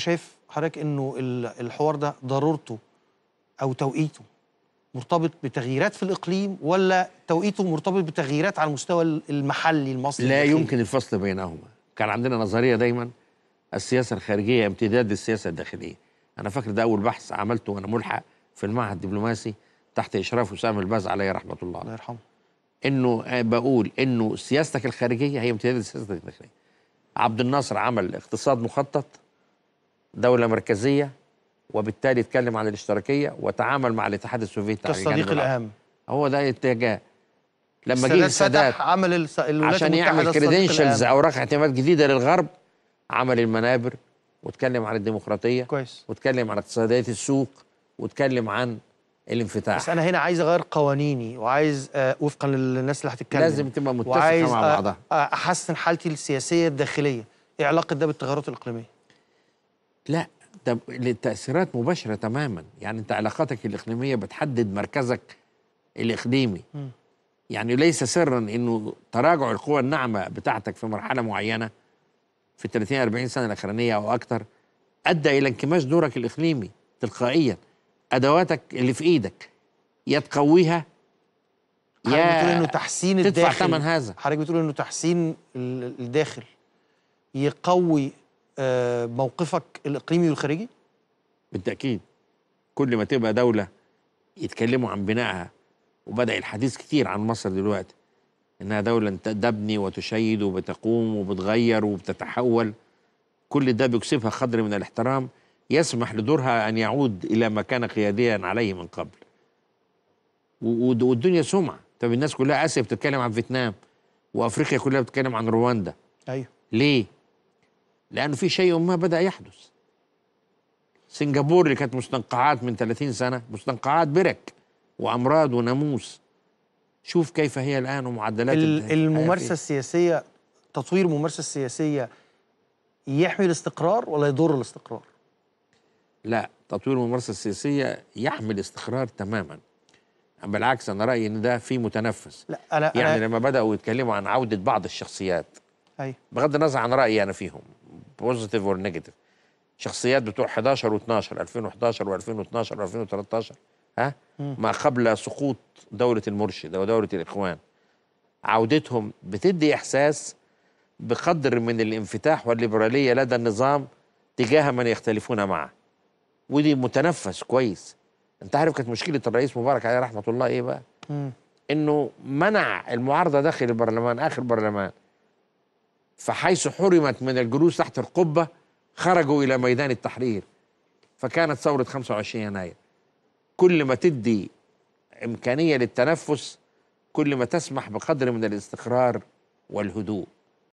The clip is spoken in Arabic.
شايف حضرتك انه الحوار ده ضرورته او توقيته مرتبط بتغييرات في الاقليم ولا توقيته مرتبط بتغييرات على المستوى المحلي المصري لا يمكن الفصل بينهما كان عندنا نظريه دايما السياسه الخارجيه امتداد للسياسه الداخليه انا فاكر ده اول بحث عملته وانا ملحق في المعهد الدبلوماسي تحت اشراف اسامه الباز عليه رحمه الله الله يرحمه انه آه، بقول انه سياستك الخارجيه هي امتداد لسياستك الداخليه عبد الناصر عمل اقتصاد مخطط دولة مركزية وبالتالي اتكلم عن الاشتراكية وتعامل مع الاتحاد السوفيتي كالصديق الأهم هو ده اتجاه لما جه السادات عمل عشان يعمل كريدنشلز اوراق اعتماد جديده للغرب عمل المنابر واتكلم عن الديمقراطيه كويس واتكلم عن اقتصاديه السوق واتكلم عن الانفتاح بس انا هنا عايز اغير قوانيني وعايز آه وفقا للناس اللي هتتكلم لازم تبقى متفقه مع بعضها احسن حالتي السياسيه الداخليه ايه علاقه ده بالتغيرات الاقليميه لا للتأثيرات مباشرة تماما يعني أنت علاقاتك الإقليمية بتحدد مركزك الإقليمي يعني ليس سرا أنه تراجع القوى الناعمة بتاعتك في مرحلة معينة في 30 40 سنة الأخرانية أو أكثر أدى إلى انكماش دورك الإقليمي تلقائيا أدواتك اللي في إيدك يا تقويها يا حضرتك بتقول إنه تحسين تدفع الداخل تدفع ثمن هذا حضرتك بتقول إنه تحسين الداخل يقوي آه، موقفك الاقليمي والخارجي؟ بالتاكيد كل ما تبقى دوله يتكلموا عن بنائها وبدا الحديث كثير عن مصر دلوقتي انها دوله تبني وتشيد وبتقوم وبتغير وبتتحول كل ده بيكسبها قدر من الاحترام يسمح لدورها ان يعود الى ما كان قياديا عليه من قبل والدنيا سمعه طب الناس كلها اسيا بتتكلم عن فيتنام وافريقيا كلها بتتكلم عن رواندا ايوه ليه لأنه في شيء ما بدأ يحدث سنغافورة اللي كانت مستنقعات من 30 سنة مستنقعات برك وأمراض وناموس شوف كيف هي الآن ومعدلات الممارسة السياسية تطوير الممارسة السياسية يحمي الاستقرار ولا يضر الاستقرار؟ لا تطوير الممارسة السياسية يحمي الاستقرار تماما بالعكس أنا رأيي إن ده في متنفس لا أنا يعني أنا لما بدأوا يتكلموا عن عودة بعض الشخصيات أي. بغض النظر عن رأيي أنا فيهم بوزيتيف اور نيجاتيف شخصيات بتوع 11 و12 2011 و2012 و2013 ها ما قبل سقوط دولة المرشد ودولة الإخوان عودتهم بتدي إحساس بقدر من الانفتاح والليبرالية لدى النظام تجاه من يختلفون معه ودي متنفس كويس انت عارف كانت مشكلة الرئيس مبارك عليه رحمة الله ايه بقى مم. انه منع المعارضة داخل البرلمان اخر برلمان فحيث حرمت من الجلوس تحت القبة خرجوا إلى ميدان التحرير فكانت ثورة 25 يناير كل ما تدي إمكانية للتنفس كل ما تسمح بقدر من الاستقرار والهدوء